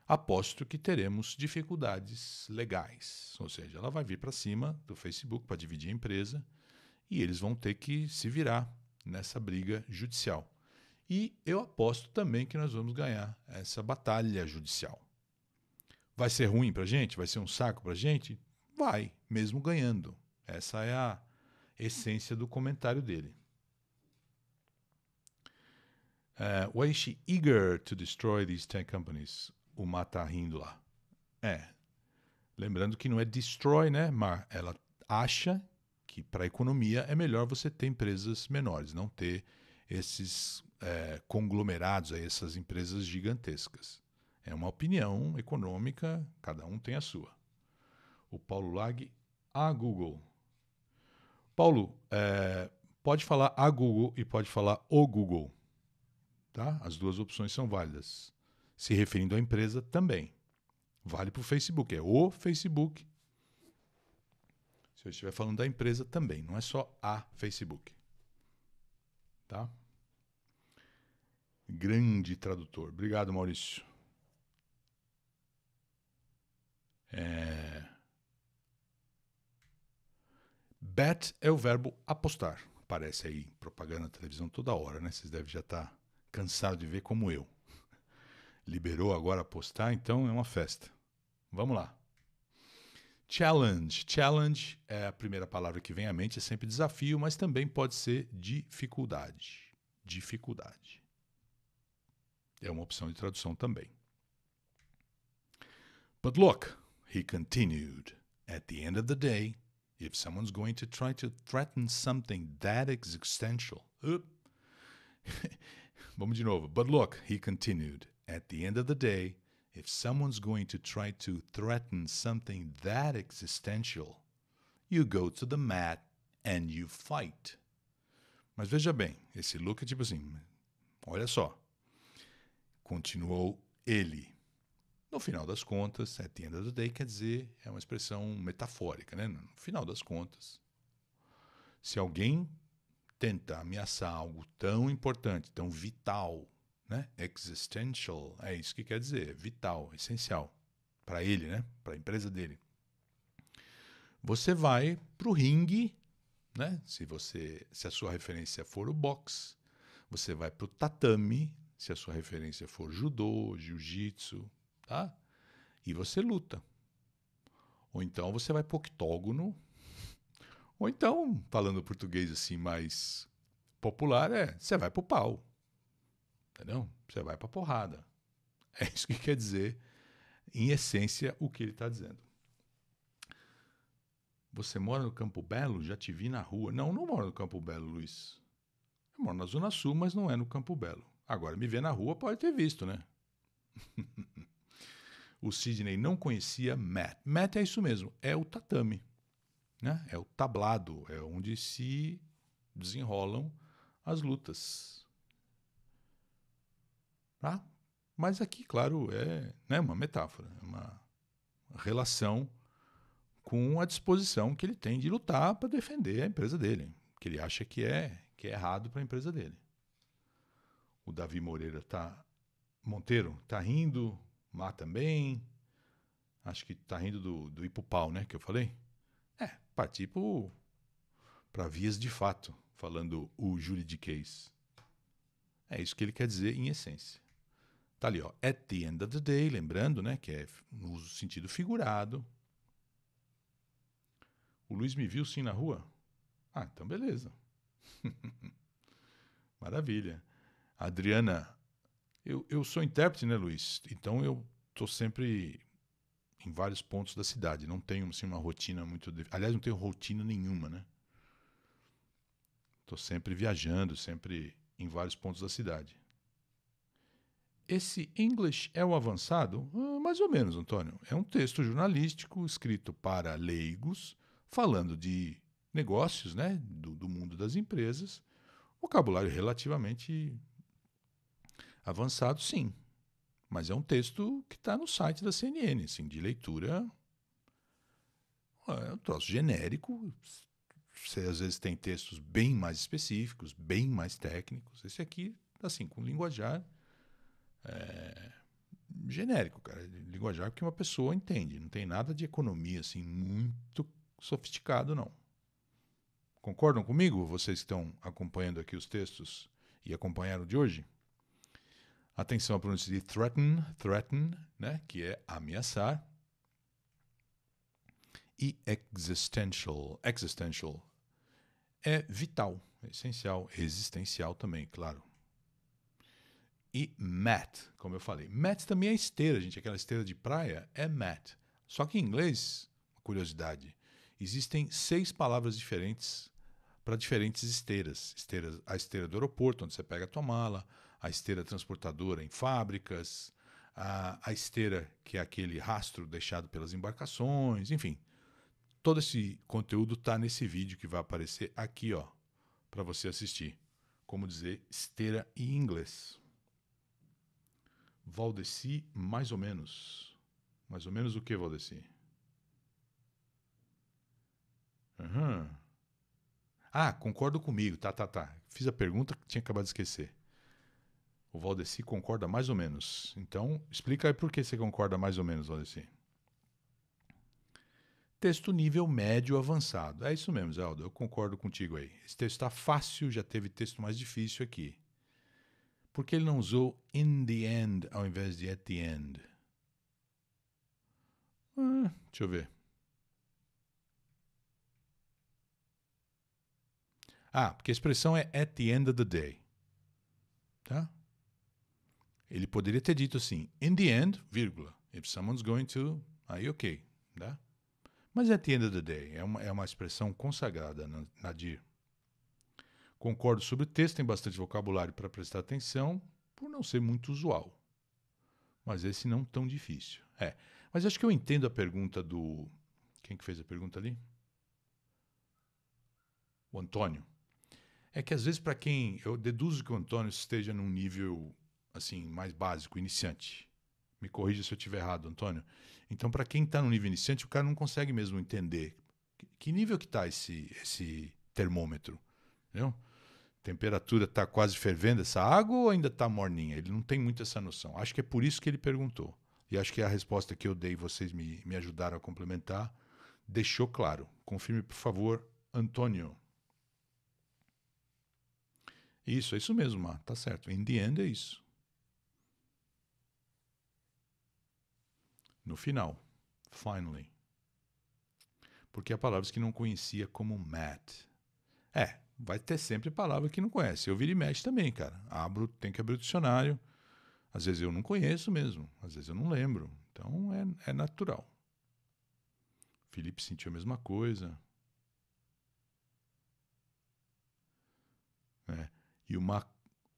aposto que teremos dificuldades legais. Ou seja, ela vai vir para cima do Facebook para dividir a empresa e eles vão ter que se virar nessa briga judicial. E eu aposto também que nós vamos ganhar essa batalha judicial. Vai ser ruim para a gente? Vai ser um saco para a gente? Vai, mesmo ganhando. Essa é a essência do comentário dele. Uh, why is she eager to destroy these tech companies? o mar tá rindo lá. É. Lembrando que não é destroy, né, mar? Ela acha que para a economia é melhor você ter empresas menores, não ter esses é, conglomerados, aí, essas empresas gigantescas. É uma opinião econômica, cada um tem a sua. O Paulo Lag, a Google. Paulo, é, pode falar a Google e pode falar o Google. Tá? As duas opções são válidas se referindo à empresa também. Vale para o Facebook, é o Facebook. Se eu estiver falando da empresa também, não é só a Facebook. Tá? Grande tradutor. Obrigado, Maurício. É... Bet é o verbo apostar. Aparece aí propaganda na televisão toda hora, né? Vocês devem já estar tá cansados de ver como eu liberou agora a postar, então é uma festa. Vamos lá. Challenge. Challenge é a primeira palavra que vem à mente, é sempre desafio, mas também pode ser dificuldade. Dificuldade. É uma opção de tradução também. But look, he continued, at the end of the day, if someone's going to try to threaten something that existential. Uh, Vamos de novo. But look, he continued, At the end of the day, if someone's going to try to threaten something that existential, you go to the mat and you fight. Mas veja bem, esse look é tipo assim, olha só. Continuou ele. No final das contas, at the end of the day quer dizer, é uma expressão metafórica, né? No final das contas, se alguém tenta ameaçar algo tão importante, tão vital, né? Existential é isso que quer dizer, vital, essencial para ele, né? Para a empresa dele. Você vai para o ringue, né? Se você, se a sua referência for o boxe, você vai para o tatame, se a sua referência for judô, jiu-jitsu, tá? E você luta. Ou então você vai para o octógono. Ou então, falando português assim mais popular, é, você vai para o pau. Entendeu? Você vai para porrada. É isso que quer dizer, em essência, o que ele está dizendo. Você mora no Campo Belo? Já te vi na rua. Não, não moro no Campo Belo, Luiz. Eu moro na Zona Sul, mas não é no Campo Belo. Agora, me ver na rua pode ter visto, né? o Sidney não conhecia Matt. Matt é isso mesmo, é o tatame. Né? É o tablado, é onde se desenrolam as lutas. Tá? Mas aqui, claro, é né, uma metáfora, é uma relação com a disposição que ele tem de lutar para defender a empresa dele, que ele acha que é, que é errado para a empresa dele. O Davi Moreira tá Monteiro tá rindo, Má também. Acho que tá rindo do, do Ipupau, né, que eu falei? É, partir para vias de fato, falando o juridiquês. É isso que ele quer dizer em essência. Tá ali, ó. At é the end of the day, lembrando, né, que é no sentido figurado. O Luiz me viu sim na rua? Ah, então beleza. Maravilha. Adriana, eu, eu sou intérprete, né, Luiz? Então eu estou sempre em vários pontos da cidade. Não tenho assim, uma rotina muito. De... Aliás, não tenho rotina nenhuma, né? Estou sempre viajando, sempre em vários pontos da cidade. Esse English é o avançado? Ah, mais ou menos, Antônio. É um texto jornalístico escrito para leigos, falando de negócios, né, do, do mundo das empresas. Vocabulário relativamente avançado, sim. Mas é um texto que está no site da CNN, assim, de leitura. É um troço genérico. Você às vezes tem textos bem mais específicos, bem mais técnicos. Esse aqui, tá, assim, com linguajar é, genérico, cara, linguajar que uma pessoa entende. Não tem nada de economia assim muito sofisticado, não. Concordam comigo, vocês que estão acompanhando aqui os textos e acompanharam de hoje? Atenção à pronúncia de threaten, threaten, né, que é ameaçar. E existential, existential é vital, é essencial, existencial também, claro e mat, como eu falei. Mat também é esteira, gente. Aquela esteira de praia é mat. Só que em inglês, curiosidade, existem seis palavras diferentes para diferentes esteiras. esteiras. A esteira do aeroporto, onde você pega a tua mala, a esteira transportadora em fábricas, a, a esteira, que é aquele rastro deixado pelas embarcações, enfim. Todo esse conteúdo está nesse vídeo que vai aparecer aqui, ó, para você assistir. Como dizer esteira em inglês. Valdeci, mais ou menos. Mais ou menos o que, Valdeci? Uhum. Ah, concordo comigo. Tá, tá, tá. Fiz a pergunta que tinha acabado de esquecer. O Valdeci concorda mais ou menos. Então, explica aí por que você concorda mais ou menos, Valdeci. Texto nível médio avançado. É isso mesmo, Zelda. Eu concordo contigo aí. Esse texto está fácil, já teve texto mais difícil aqui. Por que ele não usou in the end ao invés de at the end? Ah, deixa eu ver. Ah, porque a expressão é at the end of the day. Tá? Ele poderia ter dito assim, in the end, vírgula, if someone's going to, aí ok, tá? Mas at the end of the day é uma, é uma expressão consagrada, na DIR. Concordo sobre o texto, tem bastante vocabulário para prestar atenção, por não ser muito usual. Mas esse não tão difícil. É. Mas acho que eu entendo a pergunta do. Quem que fez a pergunta ali? O Antônio. É que às vezes, para quem. Eu deduzo que o Antônio esteja num nível assim, mais básico, iniciante. Me corrija se eu estiver errado, Antônio. Então, para quem está no nível iniciante, o cara não consegue mesmo entender que nível que está esse, esse termômetro. Entendeu? temperatura está quase fervendo essa água ou ainda está morninha? Ele não tem muito essa noção. Acho que é por isso que ele perguntou. E acho que a resposta que eu dei, vocês me, me ajudaram a complementar, deixou claro. Confirme, por favor, Antônio. Isso, é isso mesmo, Mar. Tá certo. In the end é isso. No final. Finally. Porque há palavras que não conhecia como mad. É, vai ter sempre palavra que não conhece. Eu viro e mexe também, cara. Abro, tem que abrir o dicionário. Às vezes eu não conheço mesmo, às vezes eu não lembro. Então é, é natural. Felipe sentiu a mesma coisa. É. E uma,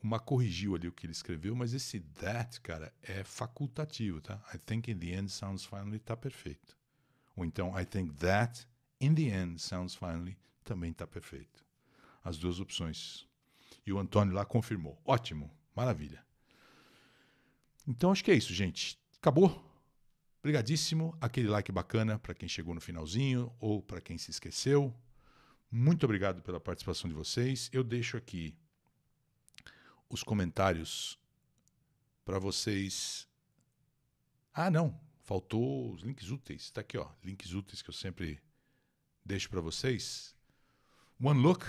uma corrigiu ali o que ele escreveu, mas esse that, cara, é facultativo, tá? I think in the end sounds finally tá perfeito. Ou então, I think that in the end sounds finally também tá perfeito as duas opções. E o Antônio lá confirmou. Ótimo, maravilha. Então acho que é isso, gente. Acabou. Obrigadíssimo. Aquele like bacana para quem chegou no finalzinho ou para quem se esqueceu. Muito obrigado pela participação de vocês. Eu deixo aqui os comentários para vocês. Ah, não. Faltou os links úteis. Está aqui, ó. Links úteis que eu sempre deixo para vocês. One Look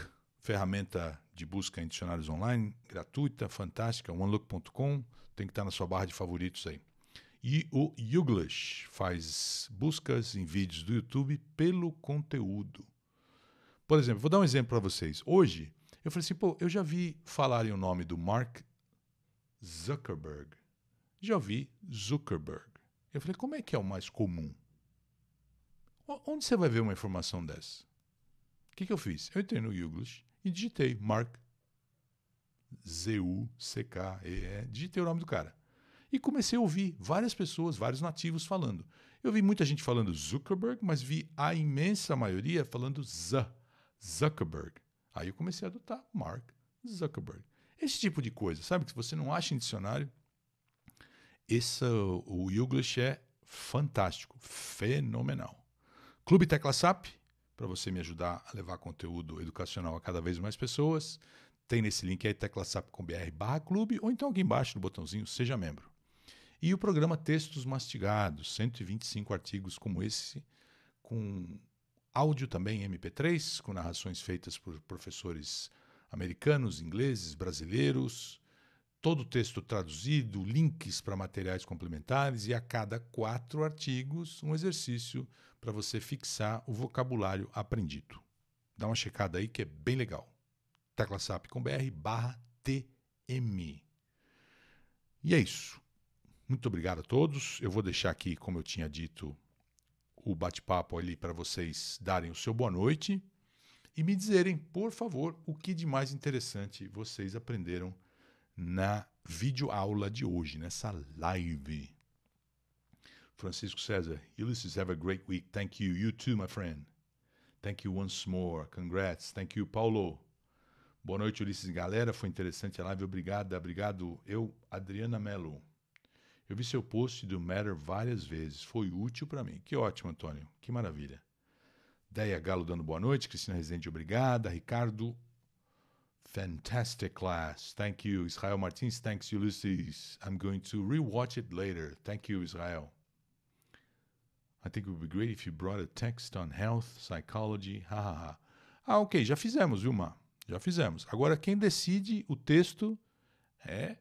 ferramenta de busca em dicionários online, gratuita, fantástica, onelook.com, tem que estar na sua barra de favoritos aí. E o Youglish faz buscas em vídeos do YouTube pelo conteúdo. Por exemplo, vou dar um exemplo para vocês. Hoje, eu falei assim, pô, eu já vi falarem o nome do Mark Zuckerberg. Já ouvi Zuckerberg. Eu falei, como é que é o mais comum? Onde você vai ver uma informação dessa? O que, que eu fiz? Eu entrei no Youglish, e digitei Mark Z-U-C-K-E-E, digitei o nome do cara. E comecei a ouvir várias pessoas, vários nativos falando. Eu vi muita gente falando Zuckerberg, mas vi a imensa maioria falando Z, Zuckerberg. Aí eu comecei a adotar Mark Zuckerberg. Esse tipo de coisa, sabe? Que você não acha em dicionário. Esse, o Youglish é fantástico, fenomenal. Clube Tecla SAP, para você me ajudar a levar conteúdo educacional a cada vez mais pessoas. Tem nesse link aí teclasap.com.br barra clube ou então aqui embaixo no botãozinho Seja Membro. E o programa Textos Mastigados, 125 artigos como esse, com áudio também MP3, com narrações feitas por professores americanos, ingleses, brasileiros, todo o texto traduzido, links para materiais complementares e a cada quatro artigos um exercício para você fixar o vocabulário aprendido. Dá uma checada aí que é bem legal. teclasap.com.br barra TM. E é isso. Muito obrigado a todos. Eu vou deixar aqui, como eu tinha dito, o bate-papo ali para vocês darem o seu boa noite e me dizerem, por favor, o que de mais interessante vocês aprenderam na videoaula de hoje, nessa live. Francisco César, Ulysses, have a great week. Thank you. You too, my friend. Thank you once more. Congrats. Thank you, Paulo. Boa noite, Ulisses. Galera, foi interessante a live. Obrigada, obrigado. Eu, Adriana Mello. Eu vi seu post do Matter várias vezes. Foi útil para mim. Que ótimo, Antônio. Que maravilha. Deia Galo dando boa noite. Cristina Rezende, obrigada. Ricardo, fantastic class. Thank you. Israel Martins, thanks, Ulysses. I'm going to rewatch it later. Thank you, Israel. I think it would be great if you brought a text on health, psychology, hahaha. Ah, ok, já fizemos, viu, Já fizemos. Agora, quem decide o texto é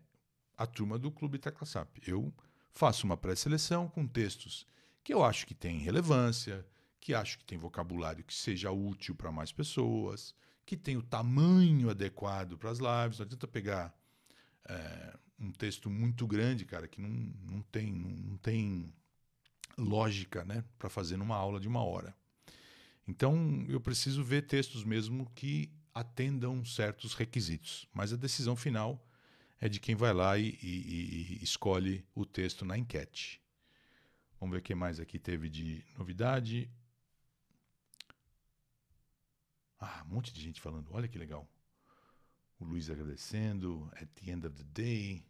a turma do Clube Tecla SAP. Eu faço uma pré-seleção com textos que eu acho que têm relevância, que acho que tem vocabulário que seja útil para mais pessoas, que tem o tamanho adequado para as lives. Não adianta pegar é, um texto muito grande, cara, que não, não tem. Não, não tem lógica né, para fazer numa aula de uma hora. Então, eu preciso ver textos mesmo que atendam certos requisitos, mas a decisão final é de quem vai lá e, e, e escolhe o texto na enquete. Vamos ver o que mais aqui teve de novidade. Ah, um monte de gente falando. Olha que legal. O Luiz agradecendo. At the end of the day.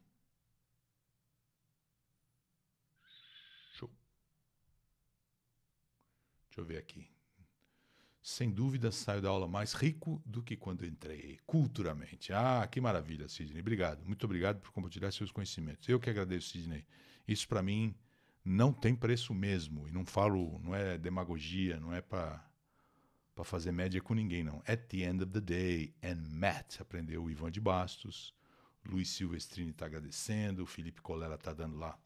Deixa eu ver aqui. Sem dúvida, saio da aula mais rico do que quando entrei, culturalmente. Ah, que maravilha, Sidney. Obrigado. Muito obrigado por compartilhar seus conhecimentos. Eu que agradeço, Sidney. Isso, para mim, não tem preço mesmo. E não falo, não é demagogia, não é para para fazer média com ninguém, não. At the end of the day, and Matt, aprendeu o Ivan de Bastos. Luiz Silvestrini está agradecendo, o Felipe Colella está dando lá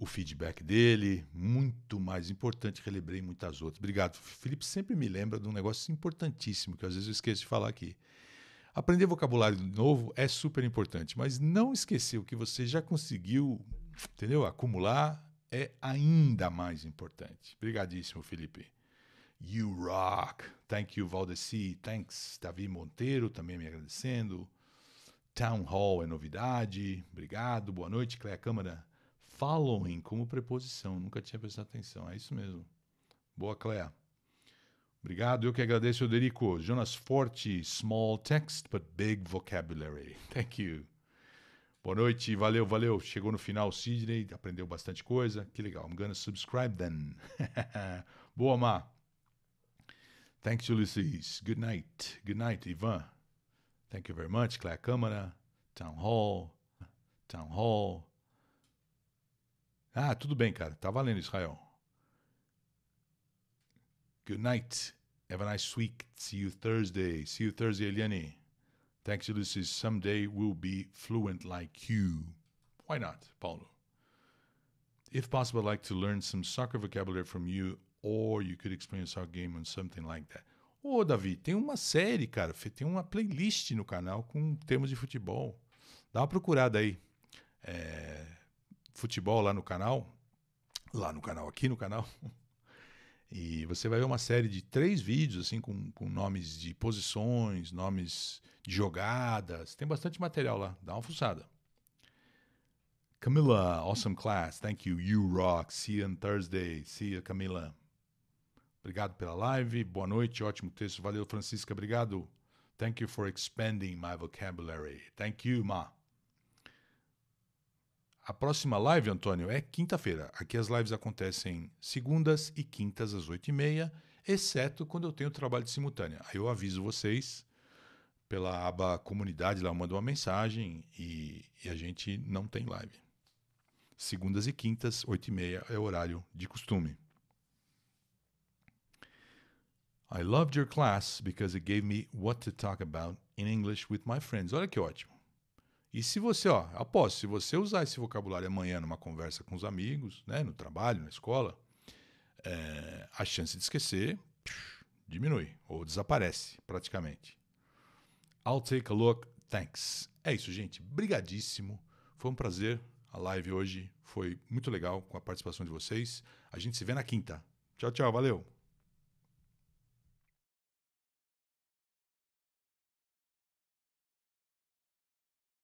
o feedback dele, muito mais importante, relembrei muitas outras. Obrigado. O Felipe sempre me lembra de um negócio importantíssimo que às vezes eu esqueço de falar aqui. Aprender vocabulário novo é super importante, mas não esquecer o que você já conseguiu, entendeu? Acumular é ainda mais importante. Obrigadíssimo, Felipe. You rock. Thank you, Valdeci. Thanks, Davi Monteiro, também me agradecendo. Town Hall é novidade. Obrigado. Boa noite, Cleia Câmara following como preposição. Nunca tinha prestado atenção. É isso mesmo. Boa, Cléa. Obrigado, eu que agradeço, Oderico. Jonas Forte, small text but big vocabulary. Thank you. Boa noite, valeu, valeu. Chegou no final, Sidney, aprendeu bastante coisa. Que legal. I'm gonna subscribe then. Boa, Má. Thanks, Ulysses. Good night. Good night, Ivan. Thank you very much, Claire Câmara. Town Hall. Town Hall. Ah, tudo bem, cara. Tá valendo, Israel. Good night. Have a nice week. See you Thursday. See you Thursday, Eliane. Thanks, Ulysses. Someday we'll be fluent like you. Why not, Paulo? If possible, I'd like to learn some soccer vocabulary from you, or you could explain a game on something like that. Ô, oh, Davi, tem uma série, cara. Tem uma playlist no canal com termos de futebol. Dá uma procurada aí. É, futebol lá no canal, lá no canal, aqui no canal. E você vai ver uma série de três vídeos, assim, com, com nomes de posições, nomes de jogadas. Tem bastante material lá. Dá uma fuçada. Camila, awesome class. Thank you. You rock. See you on Thursday. See you, Camila. Obrigado pela live. Boa noite. Ótimo texto. Valeu, Francisca. Obrigado. Thank you for expanding my vocabulary. Thank you, Ma. A próxima live, Antônio, é quinta-feira. Aqui as lives acontecem segundas e quintas às oito e meia, exceto quando eu tenho trabalho de simultânea. Aí eu aviso vocês pela aba comunidade, lá eu mando uma mensagem e, e a gente não tem live. Segundas e quintas, oito e meia é o horário de costume. I loved your class because it gave me what to talk about in English with my friends. Olha que ótimo. E se você, ó, aposto, se você usar esse vocabulário amanhã numa conversa com os amigos, né, no trabalho, na escola, é, a chance de esquecer diminui ou desaparece praticamente. I'll take a look, thanks. É isso, gente. Brigadíssimo. Foi um prazer. A live hoje foi muito legal com a participação de vocês. A gente se vê na quinta. Tchau, tchau. Valeu.